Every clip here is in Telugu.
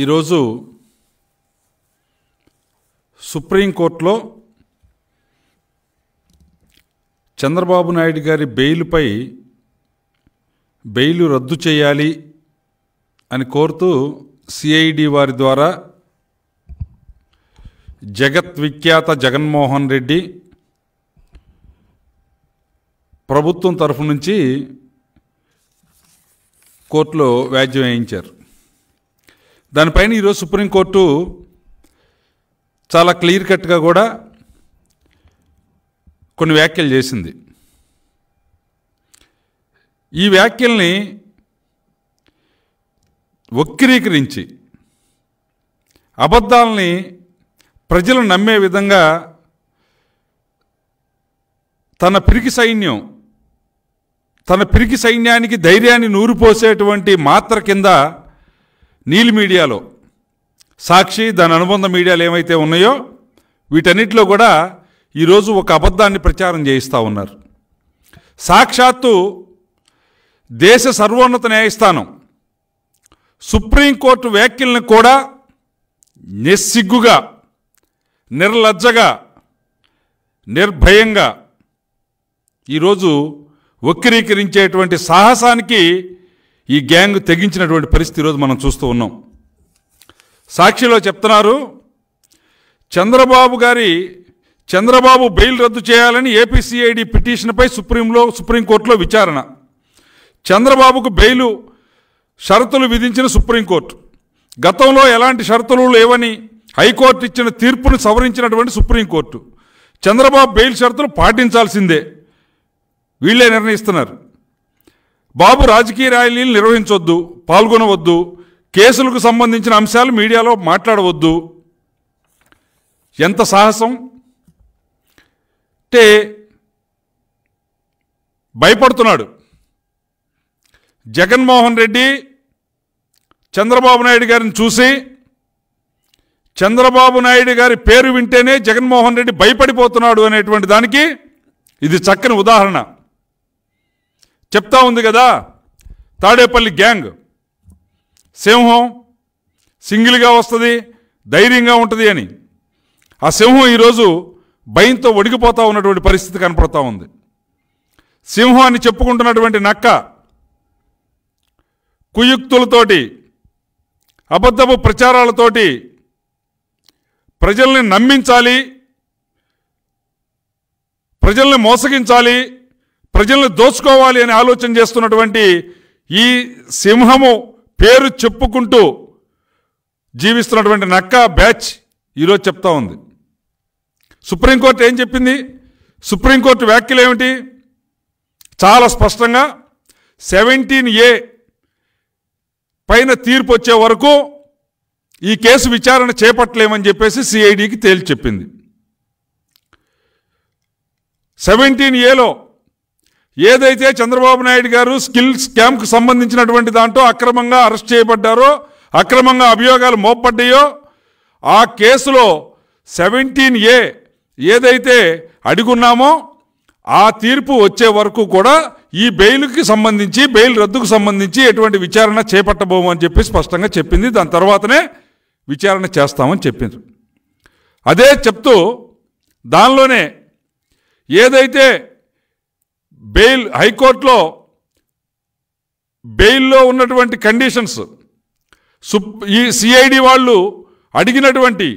ఈరోజు సుప్రీంకోర్టులో చంద్రబాబు నాయుడు గారి బెయిల్పై బెయిల్ రద్దు చేయాలి అని కోరుతూ సిఐడి వారి ద్వారా జగత్ విఖ్యాత జగన్మోహన్ రెడ్డి ప్రభుత్వం తరఫు నుంచి కోర్టులో వ్యాజ్యం వేయించారు దానిపైన ఈరోజు సుప్రీంకోర్టు చాలా క్లియర్ కట్గా కూడా కొన్ని వ్యాఖ్యలు చేసింది ఈ వ్యాఖ్యల్ని వక్రీకరించి అబద్ధాలని ప్రజలు నమ్మే విధంగా తన పిరికి సైన్యం తన పిరికి సైన్యానికి ధైర్యాన్ని నూరిపోసేటువంటి మాత్ర కింద నీల్ మీడియాలో సాక్షి దాని అనుబంధ మీడియాలు ఏమైతే ఉన్నాయో వీటన్నిటిలో కూడా ఈరోజు ఒక అబద్ధాన్ని ప్రచారం చేయిస్తూ ఉన్నారు సాక్షాత్తు దేశ సర్వోన్నత న్యాయస్థానం సుప్రీంకోర్టు వ్యాఖ్యలను కూడా నిస్సిగ్గుగా నిర్లజ్జగా నిర్భయంగా ఈరోజు వక్రీకరించేటువంటి సాహసానికి ఈ గ్యాంగ్ తెగించినటువంటి పరిస్థితి ఈరోజు మనం చూస్తూ ఉన్నాం సాక్షిలో చెప్తున్నారు చంద్రబాబు గారి చంద్రబాబు బెయిల్ రద్దు చేయాలని ఏపీసీఐడి పిటిషన్పై సుప్రీంలో సుప్రీంకోర్టులో విచారణ చంద్రబాబుకు బెయిలు షరతులు విధించిన సుప్రీంకోర్టు గతంలో ఎలాంటి షరతులు లేవని హైకోర్టు ఇచ్చిన తీర్పును సవరించినటువంటి సుప్రీంకోర్టు చంద్రబాబు బెయిల్ షరతులు పాటించాల్సిందే వీళ్ళే నిర్ణయిస్తున్నారు బాబు రాజకీయ ర్యాలీలు నిర్వహించొద్దు పాల్గొనవద్దు కేసులకు సంబంధించిన అంశాలు మీడియాలో మాట్లాడవద్దు ఎంత సాహసం అంటే భయపడుతున్నాడు జగన్మోహన్ రెడ్డి చంద్రబాబు నాయుడు గారిని చూసి చంద్రబాబు నాయుడు గారి పేరు వింటేనే జగన్మోహన్ రెడ్డి భయపడిపోతున్నాడు అనేటువంటి దానికి ఇది చక్కని ఉదాహరణ చెప్తా ఉంది కదా తాడేపల్లి గ్యాంగ్ సింహం సింగిల్గా వస్తుంది ధైర్యంగా ఉంటుంది అని ఆ సింహం ఈరోజు భయంతో ఒడిగిపోతూ ఉన్నటువంటి పరిస్థితి కనపడతా ఉంది సింహాన్ని చెప్పుకుంటున్నటువంటి నక్క కుయుక్తులతోటి అబద్ధపు ప్రచారాలతోటి ప్రజల్ని నమ్మించాలి ప్రజల్ని మోసగించాలి ప్రజలను దోచుకోవాలి అని ఆలోచన చేస్తున్నటువంటి ఈ సింహము పేరు చెప్పుకుంటూ జీవిస్తున్నటువంటి నక్కా బ్యాచ్ ఈరోజు చెప్తా ఉంది సుప్రీంకోర్టు ఏం చెప్పింది సుప్రీంకోర్టు వ్యాఖ్యలు ఏమిటి చాలా స్పష్టంగా సెవెంటీన్ ఏ పైన తీర్పు వచ్చే వరకు ఈ కేసు విచారణ చేపట్టలేమని చెప్పేసి సిఐడికి తేల్చి చెప్పింది సెవెంటీన్ ఏలో ఏదైతే చంద్రబాబు నాయుడు గారు స్కిల్ స్కామ్కు సంబంధించినటువంటి దాంట్లో అక్రమంగా అరెస్ట్ చేయబడ్డారో అక్రమంగా అభియోగాలు మోపడ్డాయో ఆ కేసులో సెవెంటీన్ ఏ ఏదైతే అడిగున్నామో ఆ తీర్పు వచ్చే వరకు కూడా ఈ బెయిల్కి సంబంధించి బెయిల్ రద్దుకు సంబంధించి ఎటువంటి విచారణ చేపట్టబోమని చెప్పి స్పష్టంగా చెప్పింది దాని తర్వాతనే విచారణ చేస్తామని చెప్పింది అదే చెప్తూ దానిలోనే ఏదైతే బెయిల్ హైకోర్టులో బెయిల్లో ఉన్నటువంటి కండిషన్స్ సుప్ ఈ సిఐడి వాళ్ళు అడిగినటువంటి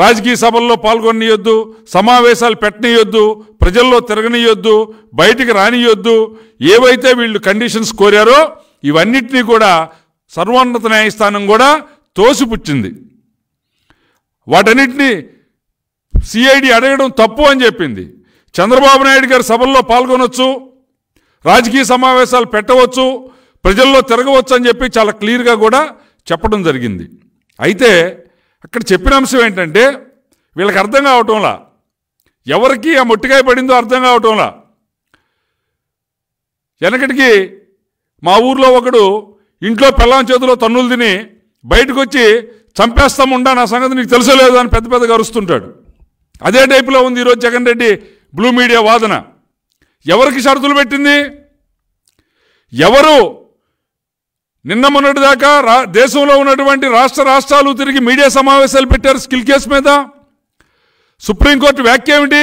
రాజకీయ సభల్లో పాల్గొనియొద్దు సమావేశాలు పెట్టనియొద్దు ప్రజల్లో తిరగనియొద్దు బయటికి రానియొద్దు ఏవైతే వీళ్ళు కండిషన్స్ కోరారో ఇవన్నిటినీ కూడా సర్వోన్నత న్యాయస్థానం కూడా తోసిపుచ్చింది వాటన్నిటినీ సిఐడి అడగడం తప్పు అని చెప్పింది చంద్రబాబు నాయుడు గారు సభల్లో పాల్గొనొచ్చు రాజకీయ సమావేశాలు పెట్టవచ్చు ప్రజల్లో తిరగవచ్చు అని చెప్పి చాలా క్లియర్గా కూడా చెప్పడం జరిగింది అయితే అక్కడ చెప్పిన అంశం ఏంటంటే వీళ్ళకి అర్థం కావటంలా ఎవరికి ఆ మొట్టికాయ పడిందో అర్థం కావటంలా వెనకటికి మా ఊర్లో ఒకడు ఇంట్లో పెళ్ళం చేతిలో తన్నులు తిని బయటకు వచ్చి చంపేస్తాముండా నా సంగతి నీకు తెలుసలేదు అని పెద్ద పెద్దగా అరుస్తుంటాడు అదే టైపులో ఉంది ఈరోజు జగన్ రెడ్డి బ్లూ మీడియా వాదన ఎవరికి షరతులు పెట్టింది ఎవరు నిన్న మొన్నటిదాకా రా దేశంలో ఉన్నటువంటి రాష్ట్ర రాష్ట్రాలు తిరిగి మీడియా సమావేశాలు పెట్టారు స్కిల్ కేసు మీద సుప్రీంకోర్టు వ్యాఖ్య ఏమిటి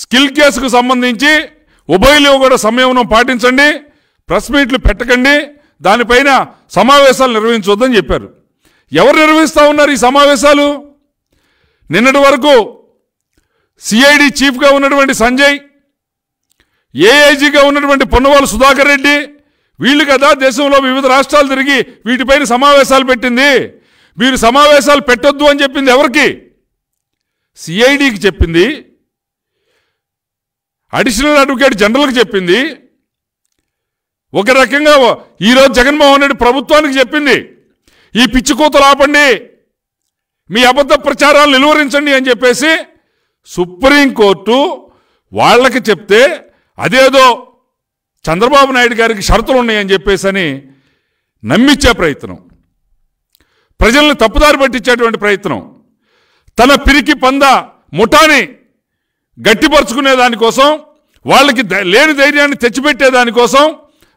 స్కిల్ కేసుకు సంబంధించి ఉభయలు కూడా సంయమనం పాటించండి ప్రెస్ మీట్లు పెట్టకండి దానిపైన సమావేశాలు నిర్వహించొద్దని చెప్పారు ఎవరు నిర్వహిస్తూ ఉన్నారు ఈ సమావేశాలు నిన్నటి వరకు సిఐడి చీఫ్గా ఉన్నటువంటి సంజయ్ ఏఐజీగా ఉన్నటువంటి పొన్నవాళ్ళు సుధాకర్ రెడ్డి వీళ్ళు కదా దేశంలో వివిధ రాష్ట్రాలు తిరిగి వీటిపైన సమావేశాలు పెట్టింది మీరు సమావేశాలు పెట్టొద్దు అని చెప్పింది ఎవరికి సిఐడికి చెప్పింది అడిషనల్ అడ్వకేట్ జనరల్కి చెప్పింది ఒక రకంగా ఈరోజు జగన్మోహన్ రెడ్డి ప్రభుత్వానికి చెప్పింది ఈ పిచ్చి కూతలు ఆపండి మీ అబద్ధ ప్రచారాలు నిలువరించండి అని చెప్పేసి సుప్రీంకోర్టు వాళ్ళకి చెప్తే అదేదో చంద్రబాబు నాయుడు గారికి షరతులు ఉన్నాయని చెప్పేసి అని నమ్మిచ్చే ప్రయత్నం ప్రజల్ని తప్పుదారి పట్టించేటువంటి ప్రయత్నం తన పిరికి పంద ముఠాని గట్టిపరుచుకునే దానికోసం వాళ్ళకి లేని ధైర్యాన్ని తెచ్చిపెట్టే దానికోసం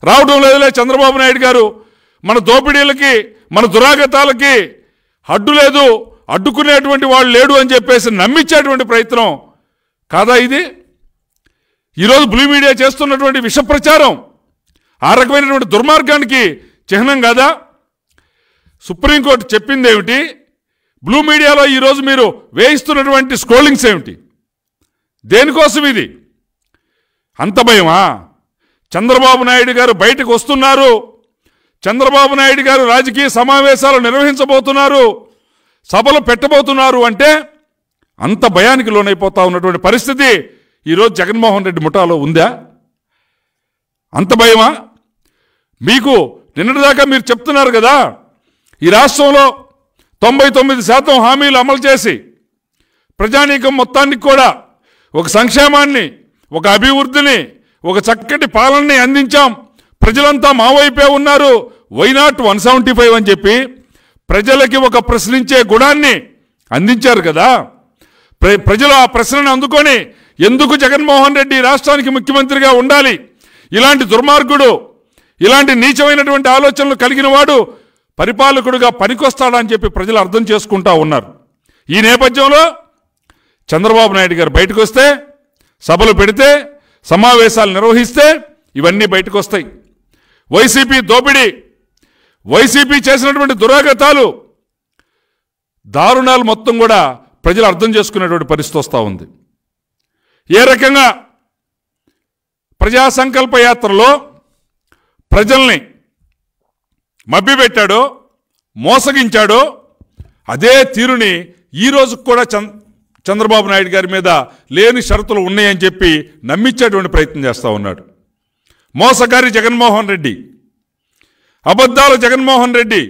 రావడం లేదులే చంద్రబాబు నాయుడు గారు మన దోపిడీలకి మన దురాగతాలకి అడ్డు లేదు అడ్డుకునేటువంటి వాళ్ళు లేడు అని చెప్పేసి నమ్మించేటువంటి ప్రయత్నం కాదా ఇది ఈరోజు బ్లూ మీడియా చేస్తున్నటువంటి విషప్రచారం ఆ రకమైనటువంటి దుర్మార్గానికి చిహ్నం కాదా సుప్రీంకోర్టు చెప్పింది ఏమిటి బ్లూ మీడియాలో ఈరోజు మీరు వేయిస్తున్నటువంటి స్క్రోలింగ్స్ ఏమిటి దేనికోసం ఇది అంత భయమా చంద్రబాబు నాయుడు గారు బయటకు వస్తున్నారు చంద్రబాబు నాయుడు గారు రాజకీయ సమావేశాలు నిర్వహించబోతున్నారు సభలు పెట్టబోతున్నారు అంటే అంత భయానికి లోనైపోతా ఉన్నటువంటి పరిస్థితి ఈరోజు జగన్మోహన్ రెడ్డి ముఠాలో ఉందా అంత భయమా మీకు నిన్నటిదాకా మీరు చెప్తున్నారు కదా ఈ రాష్ట్రంలో తొంభై తొమ్మిది శాతం హామీలు అమలు చేసి ప్రజానీకం మొత్తానికి కూడా ఒక సంక్షేమాన్ని ఒక అభివృద్ధిని ఒక చక్కటి పాలనని అందించాం ప్రజలంతా మావైపే ఉన్నారు ఉన్నారు వైనాట్ వన్ సెవెంటీ ఫైవ్ అని చెప్పి ప్రజలకి ఒక ప్రశ్నించే గుణాన్ని అందించారు కదా ప్రజలు ఆ ప్రశ్నను అందుకొని ఎందుకు జగన్మోహన్ రెడ్డి రాష్ట్రానికి ముఖ్యమంత్రిగా ఉండాలి ఇలాంటి దుర్మార్గుడు ఇలాంటి నీచమైనటువంటి ఆలోచనలు కలిగిన వాడు పరిపాలకుడుగా పనికొస్తాడని చెప్పి ప్రజలు అర్థం చేసుకుంటా ఉన్నారు ఈ నేపథ్యంలో చంద్రబాబు నాయుడు గారు బయటకు వస్తే సభలు పెడితే సమావేశాలు నిర్వహిస్తే ఇవన్నీ బయటకు వస్తాయి వైసీపీ దోపిడీ వైసీపీ చేసినటువంటి దురాగతాలు దారుణాలు మొత్తం కూడా ప్రజలు అర్థం చేసుకునేటువంటి పరిస్థితి వస్తూ ఉంది ఏ రకంగా ప్రజా సంకల్ప యాత్రలో ప్రజల్ని మభ్యపెట్టాడో మోసగించాడో అదే తీరుని ఈరోజు కూడా చంద్రబాబు నాయుడు గారి మీద లేని షరతులు ఉన్నాయని చెప్పి నమ్మించేటువంటి ప్రయత్నం చేస్తూ ఉన్నాడు మోసగారి జగన్మోహన్ రెడ్డి అబద్ధాలు జగన్మోహన్ రెడ్డి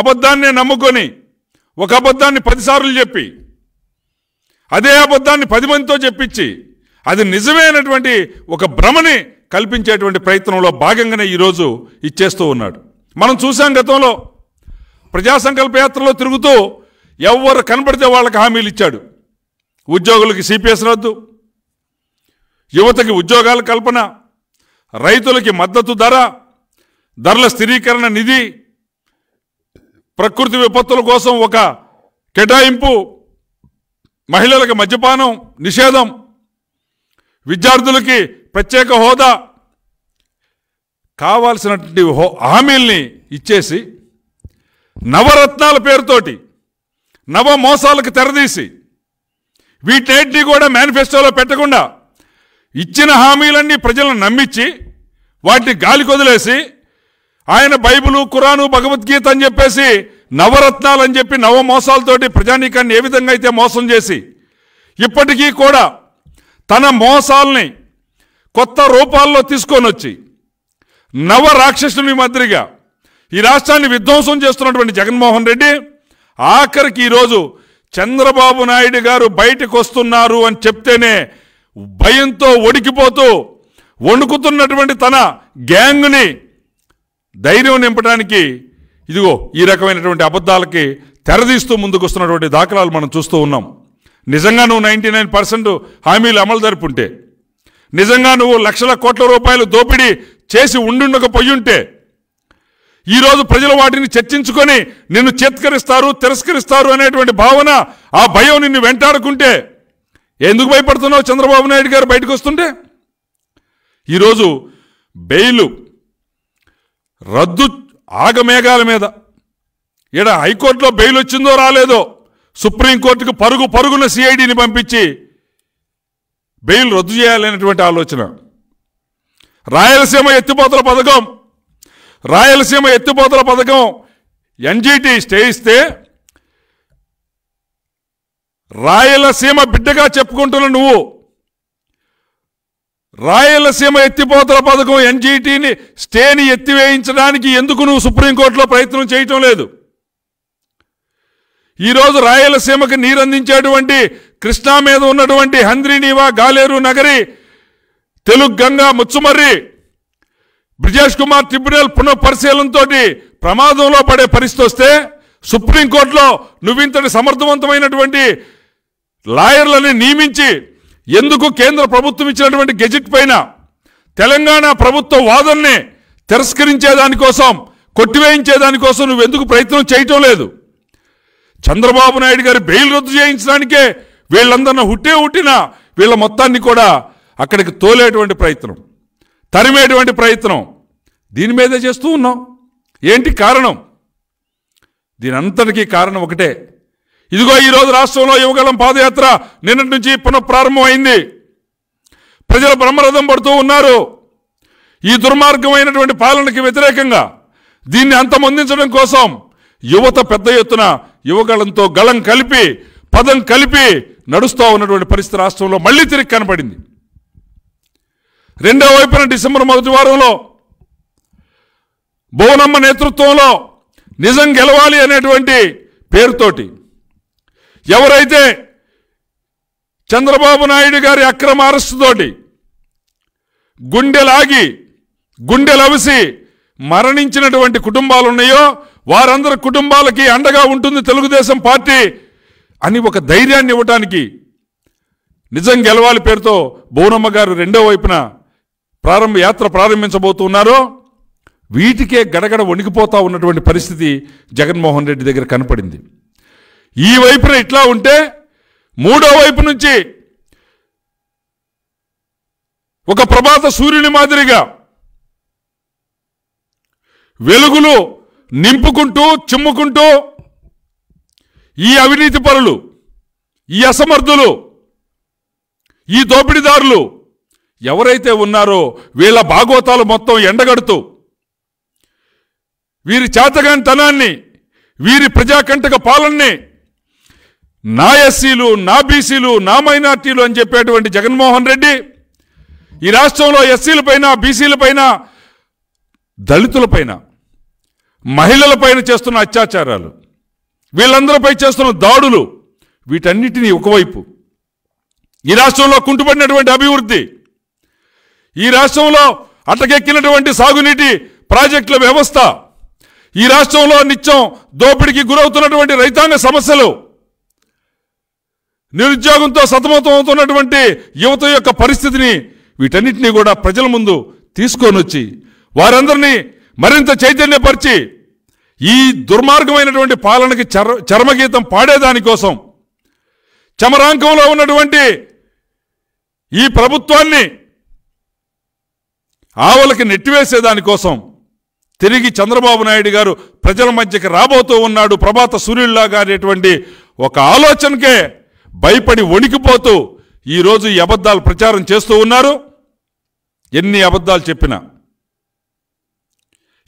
అబద్ధాన్ని నమ్ముకొని ఒక అబద్ధాన్ని పదిసార్లు చెప్పి అదే అబద్ధాన్ని పది మందితో చెప్పించి అది నిజమైనటువంటి ఒక భ్రమని కల్పించేటువంటి ప్రయత్నంలో భాగంగానే ఈరోజు ఇచ్చేస్తూ ఉన్నాడు మనం చూసాం గతంలో ప్రజా సంకల్పయాత్రలో తిరుగుతూ ఎవరు కనబడితే వాళ్ళకి హామీలు ఇచ్చాడు ఉద్యోగులకి సిపిఎస్ రద్దు యువతకి ఉద్యోగాల కల్పన రైతులకి మద్దతు ధర ధరల స్థిరీకరణ నిధి ప్రకృతి విపత్తుల కోసం ఒక కేటాయింపు మహిళలకు మద్యపానం నిషేధం విద్యార్థులకి ప్రత్యేక హోదా కావాల్సినటువంటి హామీల్ని ఇచ్చేసి నవరత్నాల పేరుతోటి నవ మోసాలకు తెరదీసి వీటన్నిటినీ కూడా మేనిఫెస్టోలో పెట్టకుండా ఇచ్చిన హామీలన్నీ ప్రజలను నమ్మించి వాటిని గాలికొదిలేసి ఆయన బైబులు ఖురాను భగవద్గీత అని చెప్పేసి నవరత్నాలు అని చెప్పి నవ మోసాలతోటి ప్రజానీకాన్ని ఏ విధంగా అయితే మోసం చేసి ఇప్పటికీ కూడా తన మోసాల్ని కొత్త రూపాల్లో తీసుకొని వచ్చి నవ రాక్షసుని మాదిరిగా ఈ రాష్ట్రాన్ని విధ్వంసం చేస్తున్నటువంటి జగన్మోహన్ రెడ్డి ఆఖరికి ఈరోజు చంద్రబాబు నాయుడు గారు బయటకు వస్తున్నారు అని చెప్తేనే భయంతో ఒడికిపోతూ వణుకుతున్నటువంటి తన గ్యాంగ్ని ధైర్యం నింపడానికి ఇదిగో ఈ రకమైనటువంటి అబద్ధాలకి తెరదీస్తూ ముందుకొస్తున్నటువంటి దాఖలాలు మనం చూస్తూ ఉన్నాం నిజంగా నువ్వు నైంటీ నైన్ పర్సెంట్ హామీలు అమలు జరుపుంటే నిజంగా నువ్వు లక్షల కోట్ల రూపాయలు దోపిడీ చేసి ఉంటే ఈరోజు ప్రజలు వాటిని చర్చించుకొని నిన్ను చేత్కరిస్తారు తిరస్కరిస్తారు అనేటువంటి భావన ఆ భయం నిన్ను వెంటాడుకుంటే ఎందుకు భయపడుతున్నావు చంద్రబాబు నాయుడు గారు బయటకు వస్తుంటే ఈరోజు బెయిలు రద్దు ఆగమేఘాల మీద ఈడ హైకోర్టులో బెయిల్ వచ్చిందో రాలేదో సుప్రీంకోర్టుకు పరుగు పరుగున సిఐడిని పంపించి బెయిల్ రద్దు చేయాలనేటువంటి ఆలోచన రాయలసీమ ఎత్తిపోతల పథకం రాయలసీమ ఎత్తిపోతల పథకం ఎన్జిటి స్టే ఇస్తే రాయలసీమ బిడ్డగా చెప్పుకుంటున్న నువ్వు రాయలసీమ ఎత్తిపోతల పథకం ఎన్జీటీని స్టేని ఎత్తివేయించడానికి ఎందుకు నువ్వు సుప్రీంకోర్టులో ప్రయత్నం చేయటం లేదు ఈరోజు రాయలసీమకు నీరందించేటువంటి కృష్ణా మీద ఉన్నటువంటి హంద్రీనీవా గాలేరు నగరి తెలుగు గంగా ముచ్చుమర్రి బ్రిజేష్ కుమార్ ట్రిబ్యునల్ పునఃపరిశీలనతో ప్రమాదంలో పడే పరిస్థితి వస్తే సుప్రీంకోర్టులో నువ్వింతటి సమర్థవంతమైనటువంటి లాయర్లని నియమించి ఎందుకు కేంద్ర ప్రభుత్వం ఇచ్చినటువంటి గెజిట్ పైన తెలంగాణ ప్రభుత్వ వాదనని తిరస్కరించేదానికోసం కొట్టివేయించేదానికోసం నువ్వు ఎందుకు ప్రయత్నం చేయటం లేదు చంద్రబాబు నాయుడు గారి బెయిల్ రద్దు చేయించడానికే వీళ్ళందరినీ హుట్టే హుట్టినా వీళ్ళ మొత్తాన్ని కూడా అక్కడికి తోలేటువంటి ప్రయత్నం తరిమేటువంటి ప్రయత్నం దీని మీదే చేస్తూ ఉన్నాం ఏంటి కారణం దీనంతటికీ కారణం ఒకటే ఇదిగో ఈరోజు రాష్ట్రంలో యువగలం పాదయాత్ర నిన్నటి నుంచి పునఃప్రారంభమైంది ప్రజలు బ్రహ్మరథం పడుతూ ఉన్నారు ఈ దుర్మార్గమైనటువంటి పాలనకి వ్యతిరేకంగా దీన్ని అంతమొందించడం కోసం యువత పెద్ద ఎత్తున యువగళంతో గళం కలిపి పదం కలిపి నడుస్తూ ఉన్నటువంటి పరిస్థితి రాష్ట్రంలో మళ్ళీ తిరిగి కనపడింది రెండవ వైపున డిసెంబర్ మొదటి వారంలో భువనమ్మ నేతృత్వంలో నిజం గెలవాలి అనేటువంటి పేరుతోటి ఎవరైతే చంద్రబాబు నాయుడు గారి అక్రమ అరెస్టుతోటి గుండెలాగి గుండెలవసి మరణించినటువంటి కుటుంబాలు ఉన్నాయో వారందరి కుటుంబాలకి అండగా ఉంటుంది తెలుగుదేశం పార్టీ అని ఒక ధైర్యాన్ని ఇవ్వటానికి నిజం గెలవాలి పేరుతో బోనమ్మ గారు రెండో వైపున ప్రారంభ యాత్ర ప్రారంభించబోతున్నారు వీటికే గడగడ వణికిపోతా ఉన్నటువంటి పరిస్థితి జగన్మోహన్ రెడ్డి దగ్గర కనపడింది ఈ వైపున ఇట్లా ఉంటే మూడో వైపు నుంచి ఒక ప్రభాత సూర్యుని మాదిరిగా వెలుగులు నింపుకుంటూ చిమ్ముకుంటూ ఈ అవినీతి పరులు ఈ అసమర్థులు ఈ దోపిడీదారులు ఎవరైతే ఉన్నారో వీళ్ళ భాగోతాలు మొత్తం ఎండగడుతూ వీరి చేతగాని తనాన్ని వీరి ప్రజాకంటక పాలన్నీ నా ఎస్సీలు నా బీసీలు నా మైనార్టీలు అని చెప్పేటువంటి జగన్మోహన్ రెడ్డి ఈ రాష్ట్రంలో ఎస్సీలపైన బీసీలపైన దళితులపైన మహిళలపైన చేస్తున్న అత్యాచారాలు వీళ్ళందరిపై చేస్తున్న దాడులు వీటన్నిటినీ ఒకవైపు ఈ రాష్ట్రంలో కుంటుపడినటువంటి అభివృద్ధి ఈ రాష్ట్రంలో అటకెక్కినటువంటి సాగునీటి ప్రాజెక్టుల వ్యవస్థ ఈ రాష్ట్రంలో నిత్యం దోపిడికి గురవుతున్నటువంటి రైతాంగ సమస్యలు నిరుద్యోగంతో సతమతం అవుతున్నటువంటి యువత యొక్క పరిస్థితిని వీటన్నింటినీ కూడా ప్రజల ముందు తీసుకొని వచ్చి వారందరినీ మరింత చైతన్యపరిచి ఈ దుర్మార్గమైనటువంటి పాలనకి చర చర్మగీతం పాడేదానికోసం చమరాంకంలో ఉన్నటువంటి ఈ ప్రభుత్వాన్ని ఆవులకి నెట్టివేసేదానికోసం తిరిగి చంద్రబాబు నాయుడు గారు ప్రజల మధ్యకి రాబోతూ ఉన్నాడు ప్రభాత సూర్యుల్లాగా అనేటువంటి ఒక ఆలోచనకే భయపడి వణికిపోతూ ఈరోజు ఈ అబద్ధాలు ప్రచారం చేస్తూ ఉన్నారు ఎన్ని అబద్ధాలు చెప్పినా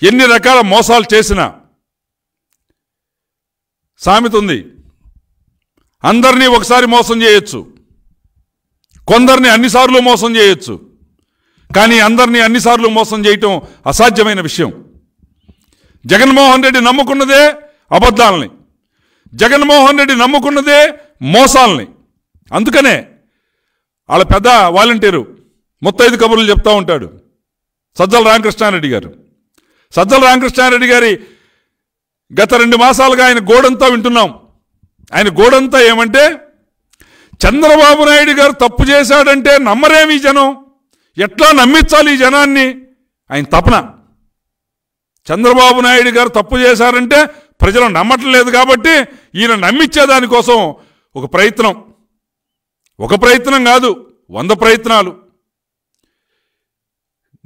ఎన్ని రకాల మోసాలు చేసినా సామెత ఉంది అందరినీ ఒకసారి మోసం చేయొచ్చు కొందరిని అన్నిసార్లు మోసం చేయొచ్చు కానీ అందరినీ అన్నిసార్లు మోసం చేయటం అసాధ్యమైన విషయం జగన్మోహన్ రెడ్డి నమ్ముకున్నదే అబద్ధాలని జగన్మోహన్ రెడ్డి నమ్ముకున్నదే మోసాలని అందుకనే వాళ్ళ పెద్ద వాలంటీరు ముత్తైదు కబుర్లు చెప్తూ ఉంటాడు సజ్జల రామకృష్ణారెడ్డి గారు సజ్జల రామకృష్ణారెడ్డి గారి గత రెండు మాసాలుగా ఆయన గోడంతా వింటున్నాం ఆయన గోడంతా ఏమంటే చంద్రబాబు నాయుడు గారు తప్పు చేశాడంటే నమ్మరేమి ఈ జనం ఎట్లా నమ్మించాలి ఈ జనాన్ని ఆయన తపన చంద్రబాబు నాయుడు గారు తప్పు చేశారంటే ప్రజలు నమ్మటం లేదు కాబట్టి ఈయన నమ్మించే దానికోసం ఒక ప్రయత్నం ఒక ప్రయత్నం కాదు వంద ప్రయత్నాలు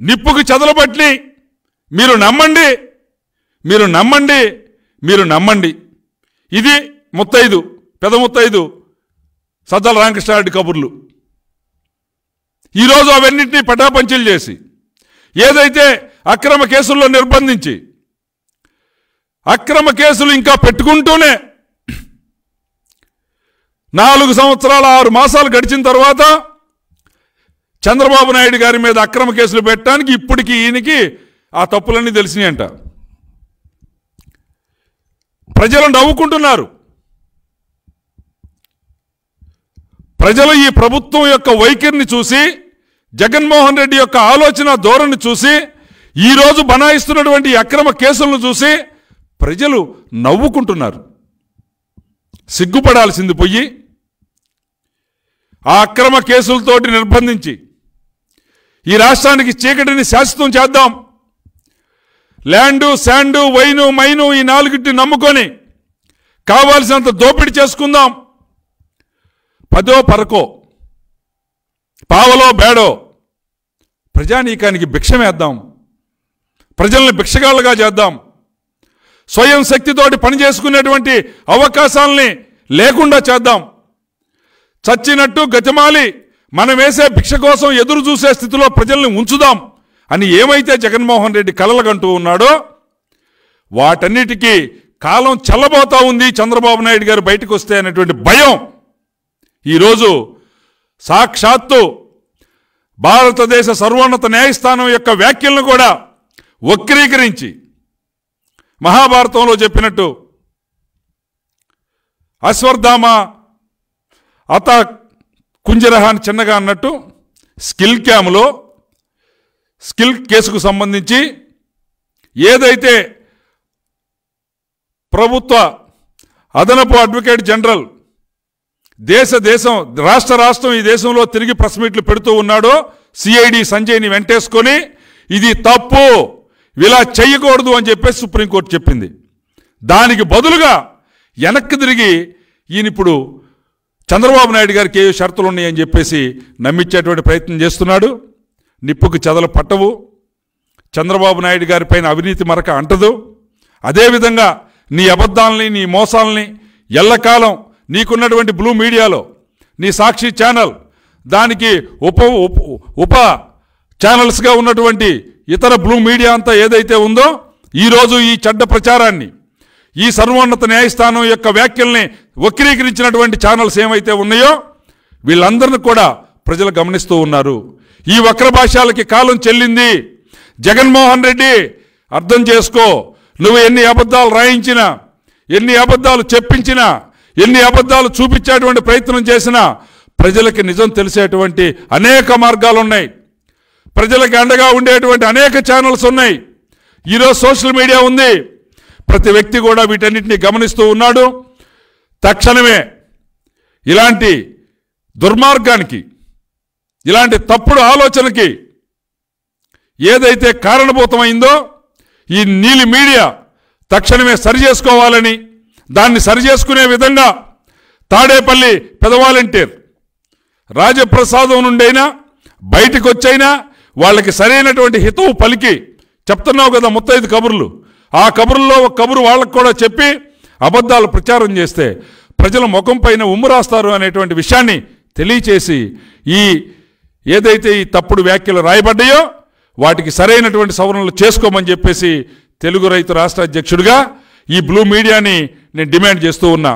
నిప్పుకు చదలబట్టి మీరు నమ్మండి మీరు నమ్మండి మీరు నమ్మండి ఇది ముత్తైదు పెద ముత్తైదు సజ్జల రామకృష్ణారెడ్డి కబుర్లు ఈరోజు అవన్నింటినీ పటాపంచీలు చేసి ఏదైతే అక్రమ కేసుల్లో నిర్బంధించి అక్రమ కేసులు ఇంకా పెట్టుకుంటూనే నాలుగు సంవత్సరాల ఆరు మాసాలు గడిచిన తర్వాత చంద్రబాబు నాయుడు గారి మీద అక్రమ కేసులు పెట్టడానికి ఇప్పటికీ ఈయనకి ఆ తప్పులన్నీ తెలిసినాయంట ప్రజలు నవ్వుకుంటున్నారు ప్రజలు ఈ ప్రభుత్వం యొక్క వైఖరిని చూసి జగన్మోహన్ రెడ్డి యొక్క ఆలోచన ధోరణి చూసి ఈరోజు బనాయిస్తున్నటువంటి అక్రమ కేసులను చూసి ప్రజలు నవ్వుకుంటున్నారు సిగ్గుపడాల్సింది పోయి ఆ అక్రమ కేసులతోటి నిర్బంధించి ఈ రాష్ట్రానికి చీకటిని శాశ్వతం చేద్దాం ల్యాండు శాండు వైను మైను ఈ నాలుగింటిని నమ్ముకొని కావాల్సినంత దోపిడీ చేసుకుందాం పదో పరకో పావలో బేడో ప్రజానీకానికి భిక్షమేద్దాం ప్రజల్ని భిక్షగాళ్ళుగా చేద్దాం స్వయం శక్తితోటి పనిచేసుకునేటువంటి అవకాశాలని లేకుండా చేద్దాం చచ్చినట్టు గతిమాలి మనం వేసే భిక్ష కోసం ఎదురు చూసే స్థితిలో ప్రజల్ని ఉంచుదాం అని ఏమైతే జగన్మోహన్ రెడ్డి కలలుగంటూ ఉన్నాడో వాటన్నిటికీ కాలం చల్లబోతా ఉంది చంద్రబాబు నాయుడు గారు బయటకు వస్తే అనేటువంటి భయం ఈరోజు సాక్షాత్తు భారతదేశ సర్వోన్నత న్యాయస్థానం యొక్క వ్యాఖ్యలను కూడా వక్రీకరించి మహాభారతంలో చెప్పినట్టు అశ్వర్ధామ అత కుంజరహాన్ చిన్నగా అన్నట్టు స్కిల్ క్యామ్లో స్కిల్ కేసుకు సంబంధించి ఏదైతే ప్రభుత్వ అదనపు అడ్వకేట్ జనరల్ దేశ దేశం రాష్ట్ర రాష్ట్రం ఈ దేశంలో తిరిగి ప్రెస్ మీట్లు పెడుతూ ఉన్నాడో సిఐడి సంజయ్ని వెంటేసుకొని ఇది తప్పు ఇలా చేయకూడదు అని చెప్పేసి సుప్రీంకోర్టు చెప్పింది దానికి బదులుగా వెనక్కి తిరిగి ఈయన ఇప్పుడు చంద్రబాబు నాయుడు గారికి ఏ షరతులు ఉన్నాయని చెప్పేసి నమ్మించేటువంటి ప్రయత్నం చేస్తున్నాడు నిప్పుకు చదలు పట్టవు చంద్రబాబు నాయుడు గారి పైన అవినీతి మరక అంటదు అదేవిధంగా నీ అబద్ధాలని నీ మోసాలని ఎల్లకాలం నీకున్నటువంటి బ్లూ మీడియాలో నీ సాక్షి ఛానల్ దానికి ఉప ఉప ఛానల్స్గా ఉన్నటువంటి ఇతర బ్లూ మీడియా అంతా ఏదైతే ఉందో ఈరోజు ఈ చెడ్డ ప్రచారాన్ని ఈ సర్వోన్నత న్యాయస్థానం యొక్క వ్యాఖ్యల్ని వక్రీకరించినటువంటి ఛానల్స్ ఏమైతే ఉన్నాయో వీళ్ళందరిని కూడా ప్రజలు గమనిస్తూ ఉన్నారు ఈ వక్ర భాషలకి కాలం చెల్లింది జగన్మోహన్ రెడ్డి అర్థం చేసుకో నువ్వు ఎన్ని అబద్ధాలు రాయించినా ఎన్ని అబద్ధాలు చెప్పించినా ఎన్ని అబద్ధాలు చూపించేటువంటి ప్రయత్నం చేసినా ప్రజలకి నిజం తెలిసేటువంటి అనేక మార్గాలున్నాయి ప్రజలకు అండగా ఉండేటువంటి అనేక ఛానల్స్ ఉన్నాయి ఈరోజు సోషల్ మీడియా ఉంది ప్రతి వ్యక్తి కూడా వీటన్నింటినీ గమనిస్తూ ఉన్నాడు తక్షణమే ఇలాంటి దుర్మార్గానికి ఇలాంటి తప్పుడు ఆలోచనకి ఏదైతే కారణభూతమైందో ఈ నీలి మీడియా తక్షణమే సరి చేసుకోవాలని దాన్ని సరిచేసుకునే విధంగా తాడేపల్లి పెదవాలంటీర్ రాజప్రసాదం నుండైనా బయటకు వచ్చైనా వాళ్ళకి సరైనటువంటి హితవు పలికి చెప్తున్నావు కదా ముత్తైదు కబుర్లు ఆ కబుర్లో ఒక కబురు వాళ్ళకు కూడా చెప్పి అబద్ధాలు ప్రచారం చేస్తే ప్రజల ముఖం పైన ఉమ్మురాస్తారు అనేటువంటి విషయాన్ని తెలియచేసి ఈ ఏదైతే ఈ తప్పుడు వ్యాఖ్యలు రాయబడ్డాయో వాటికి సరైనటువంటి సవరణలు చేసుకోమని చెప్పేసి తెలుగు రైతు రాష్ట్ర అధ్యక్షుడిగా ఈ బ్లూ మీడియాని నేను డిమాండ్ చేస్తూ ఉన్నా